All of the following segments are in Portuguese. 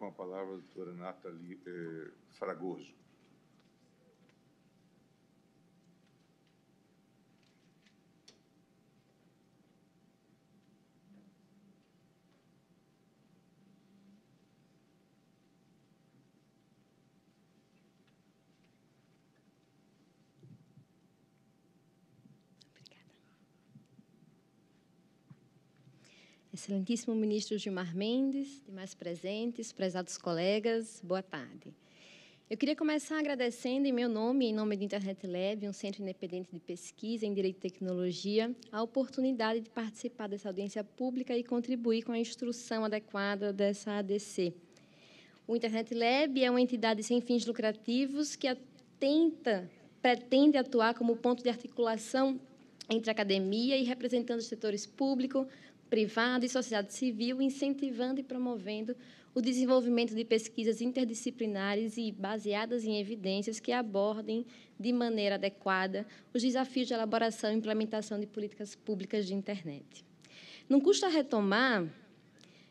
com a palavra a doutora Nathalie eh, Fragoso. Excelentíssimo ministro Gilmar Mendes, demais presentes, prezados colegas, boa tarde. Eu queria começar agradecendo em meu nome, em nome do Internet Lab, um centro independente de pesquisa em direito e tecnologia, a oportunidade de participar dessa audiência pública e contribuir com a instrução adequada dessa ADC. O Internet Lab é uma entidade sem fins lucrativos que atenta, pretende atuar como ponto de articulação entre academia e representando os setores público, privada e sociedade civil, incentivando e promovendo o desenvolvimento de pesquisas interdisciplinares e baseadas em evidências que abordem de maneira adequada os desafios de elaboração e implementação de políticas públicas de internet. Não custa retomar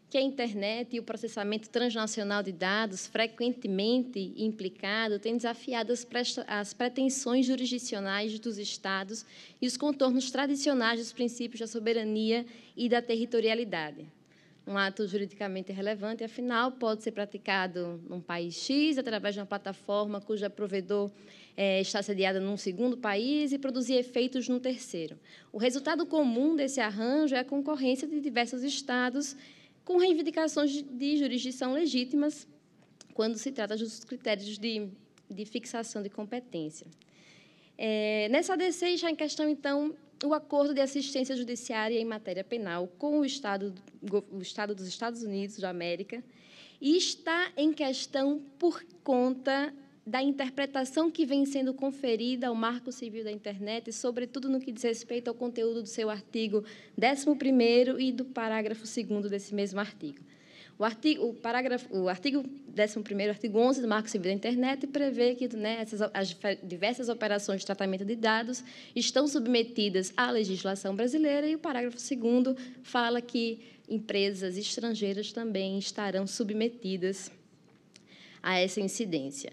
que a internet e o processamento transnacional de dados, frequentemente implicado, têm desafiado as, as pretensões jurisdicionais dos Estados e os contornos tradicionais dos princípios da soberania e da territorialidade. Um ato juridicamente relevante, afinal, pode ser praticado num país X através de uma plataforma cuja provedor é, está sediada num segundo país e produzir efeitos num terceiro. O resultado comum desse arranjo é a concorrência de diversos estados com reivindicações de jurisdição legítimas quando se trata dos critérios de, de fixação de competência. É, nessa ADC está em questão, então, o acordo de assistência judiciária em matéria penal com o Estado, o Estado dos Estados Unidos da América e está em questão por conta da interpretação que vem sendo conferida ao Marco Civil da Internet, sobretudo no que diz respeito ao conteúdo do seu artigo 11º e do parágrafo 2 desse mesmo artigo. O artigo, o parágrafo, o artigo 11º, artigo 11 do Marco Civil da Internet prevê que né, essas, as diversas operações de tratamento de dados estão submetidas à legislação brasileira e o parágrafo 2 fala que empresas estrangeiras também estarão submetidas a essa incidência.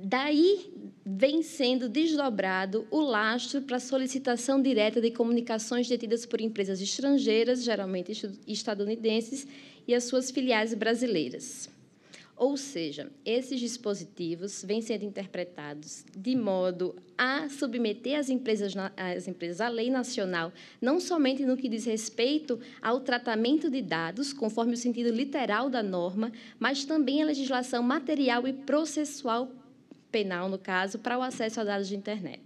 Daí vem sendo desdobrado o lastro para solicitação direta de comunicações detidas por empresas estrangeiras, geralmente estadunidenses, e as suas filiais brasileiras. Ou seja, esses dispositivos vêm sendo interpretados de modo a submeter as empresas, as empresas à lei nacional, não somente no que diz respeito ao tratamento de dados, conforme o sentido literal da norma, mas também à legislação material e processual penal no caso, para o acesso a dados de internet.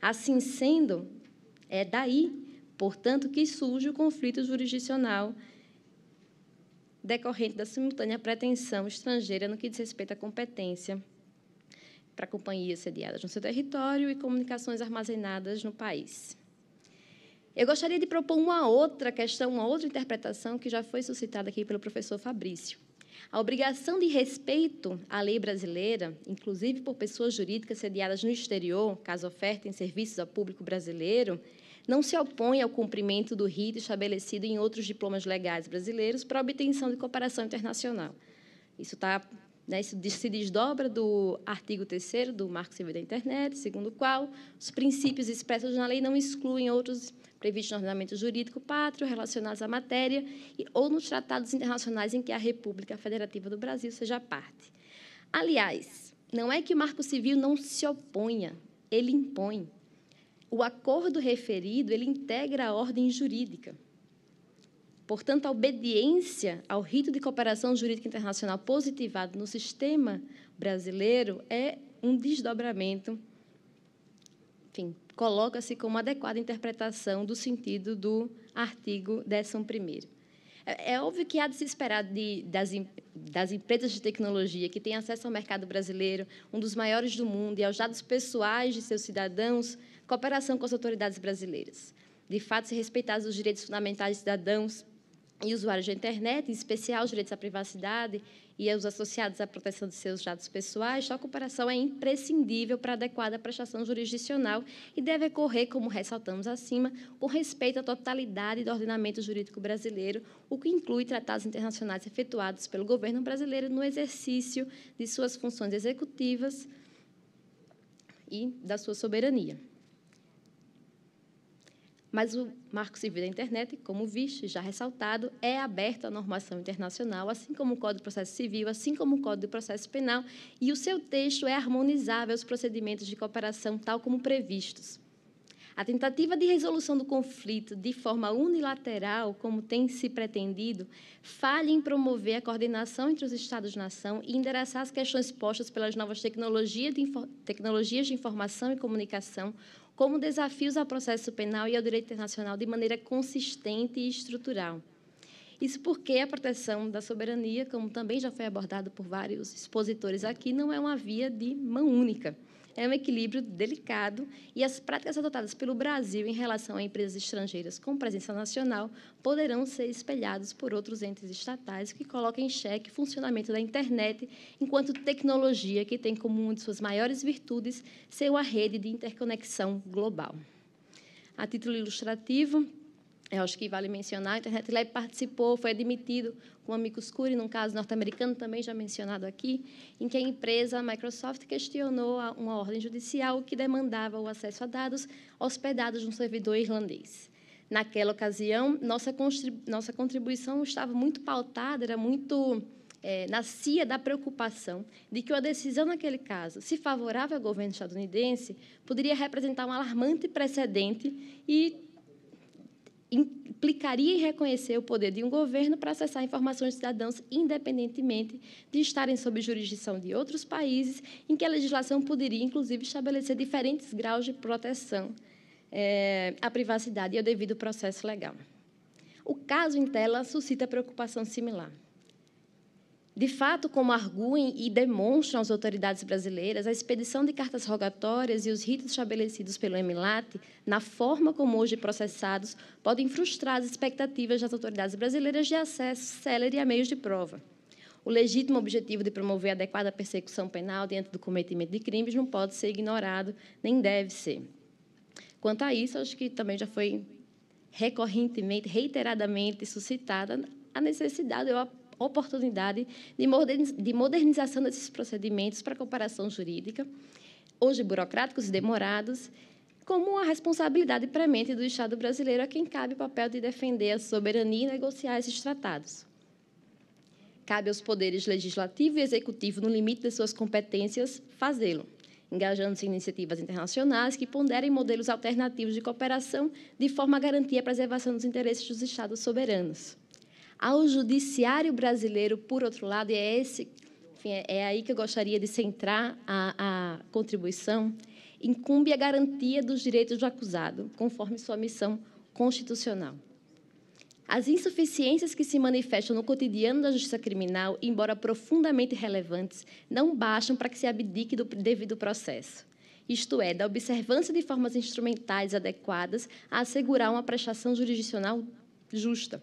Assim sendo, é daí, portanto, que surge o conflito jurisdicional decorrente da simultânea pretensão estrangeira no que diz respeito à competência para companhias sediadas no seu território e comunicações armazenadas no país. Eu gostaria de propor uma outra questão, uma outra interpretação que já foi suscitada aqui pelo professor Fabrício a obrigação de respeito à lei brasileira, inclusive por pessoas jurídicas sediadas no exterior, caso ofertem serviços ao público brasileiro, não se opõe ao cumprimento do rito estabelecido em outros diplomas legais brasileiros para obtenção de cooperação internacional. Isso está né? Isso se desdobra do artigo 3 do Marco Civil da Internet, segundo o qual os princípios expressos na lei não excluem outros previstos no ordenamento jurídico pátrio, relacionados à matéria e, ou nos tratados internacionais em que a República Federativa do Brasil seja parte. Aliás, não é que o Marco Civil não se oponha, ele impõe. O acordo referido, ele integra a ordem jurídica. Portanto, a obediência ao rito de cooperação jurídica internacional positivado no sistema brasileiro é um desdobramento, enfim, coloca-se como adequada interpretação do sentido do artigo 11. É, é, óbvio que há de se esperar de, das, das empresas de tecnologia que têm acesso ao mercado brasileiro, um dos maiores do mundo, e aos dados pessoais de seus cidadãos, cooperação com as autoridades brasileiras. De fato, se respeitados os direitos fundamentais de cidadãos, e usuários da internet, em especial os direitos à privacidade e os associados à proteção de seus dados pessoais, sua cooperação é imprescindível para a adequada prestação jurisdicional e deve ocorrer, como ressaltamos acima, com respeito à totalidade do ordenamento jurídico brasileiro, o que inclui tratados internacionais efetuados pelo governo brasileiro no exercício de suas funções executivas e da sua soberania. Mas o Marco Civil da Internet, como viste, já ressaltado, é aberto à normação internacional, assim como o Código de Processo Civil, assim como o Código de Processo Penal, e o seu texto é harmonizável aos procedimentos de cooperação, tal como previstos. A tentativa de resolução do conflito de forma unilateral, como tem se pretendido, falha em promover a coordenação entre os Estados-nação e endereçar as questões postas pelas novas tecnologias de, informação e comunicação, como desafios ao processo penal e ao direito internacional de maneira consistente e estrutural. Isso porque a proteção da soberania, como também já foi abordado por vários expositores aqui, não é uma via de mão única. É um equilíbrio delicado e as práticas adotadas pelo Brasil em relação a empresas estrangeiras com presença nacional poderão ser espelhados por outros entes estatais que colocam em xeque o funcionamento da internet enquanto tecnologia que tem como uma de suas maiores virtudes ser uma rede de interconexão global. A título ilustrativo, eu acho que vale mencionar, a Internet Lab participou, foi admitido com o Amicus Curiae, num caso norte-americano também já mencionado aqui, em que a empresa a Microsoft questionou uma ordem judicial que demandava o acesso a dados hospedados num servidor irlandês. Naquela ocasião, nossa, nossa contribuição estava muito pautada, era muito é, nascia da preocupação de que uma decisão naquele caso, se favorável ao governo estadunidense, poderia representar um alarmante precedente e implicaria em reconhecer o poder de um governo para acessar informações de cidadãos independentemente de estarem sob jurisdição de outros países, em que a legislação poderia, inclusive, estabelecer diferentes graus de proteção é, à privacidade e ao devido processo legal. O caso em tela suscita preocupação similar. De fato, como arguem e demonstram as autoridades brasileiras, a expedição de cartas rogatórias e os ritos estabelecidos pelo MLAT, na forma como hoje processados, podem frustrar as expectativas das autoridades brasileiras de acesso célere a meios de prova. O legítimo objetivo de promover adequada persecução penal diante do cometimento de crimes não pode ser ignorado, nem deve ser. Quanto a isso, acho que também já foi recorrentemente, reiteradamente suscitada a necessidade, eu oportunidade de modernização desses procedimentos para comparação jurídica, hoje burocráticos e demorados, como a responsabilidade premente do Estado brasileiro a quem cabe o papel de defender a soberania e negociar esses tratados. Cabe aos poderes legislativo e executivo, no limite de suas competências, fazê-lo, engajando-se em iniciativas internacionais que ponderem modelos alternativos de cooperação de forma a garantir a preservação dos interesses dos Estados soberanos ao judiciário brasileiro, por outro lado, e é, esse, enfim, é, é, aí que eu gostaria de centrar a, a contribuição, incumbe a garantia dos direitos do acusado, conforme sua missão constitucional. As insuficiências que se manifestam no cotidiano da justiça criminal, embora profundamente relevantes, não bastam para que se abdique do devido processo, isto é, da observância de formas instrumentais adequadas a assegurar uma prestação jurisdicional justa.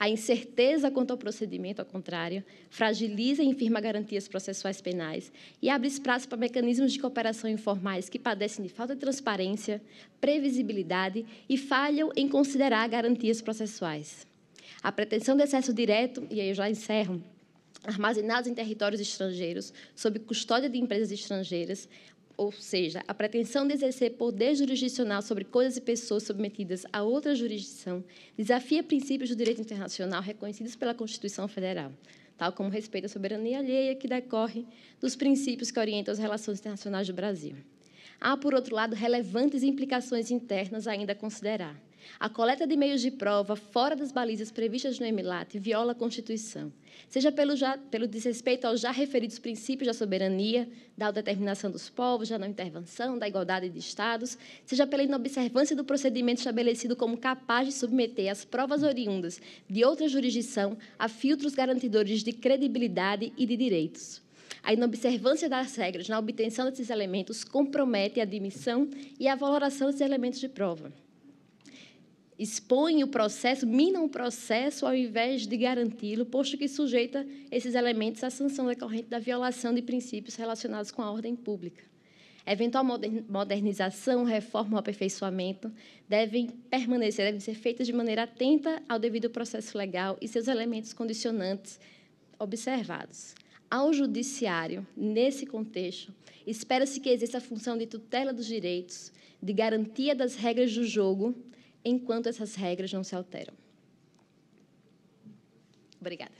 A incerteza quanto ao procedimento, ao contrário, fragiliza e infirma garantias processuais penais e abre espaço para mecanismos de cooperação informais que padecem de falta de transparência, previsibilidade e falham em considerar garantias processuais. A pretensão de acesso direto, e aí eu já encerro, armazenados em territórios estrangeiros, sob custódia de empresas estrangeiras, ou seja, a pretensão de exercer poder jurisdicional sobre coisas e pessoas submetidas a outra jurisdição, desafia princípios do direito internacional reconhecidos pela Constituição Federal, tal como respeito à soberania alheia que decorre dos princípios que orientam as relações internacionais do Brasil. Há, por outro lado, relevantes implicações internas ainda a considerar a coleta de meios de prova fora das balizas previstas no EMILAT viola a Constituição, seja pelo, já, pelo desrespeito aos já referidos princípios da soberania, da autodeterminação dos povos, da não intervenção, da igualdade de Estados, seja pela inobservância do procedimento estabelecido como capaz de submeter as provas oriundas de outra jurisdição a filtros garantidores de credibilidade e de direitos. A inobservância das regras na obtenção desses elementos compromete a admissão e a valoração desses elementos de prova expõem o processo, minam o processo ao invés de garanti-lo, posto que sujeita esses elementos à sanção decorrente da violação de princípios relacionados com a ordem pública. Eventual modernização, reforma ou aperfeiçoamento devem permanecer, devem ser feitas de maneira atenta ao devido processo legal e seus elementos condicionantes observados. Ao judiciário, nesse contexto, espera-se que exista a função de tutela dos direitos, de garantia das regras do jogo enquanto essas regras não se alteram. Obrigada.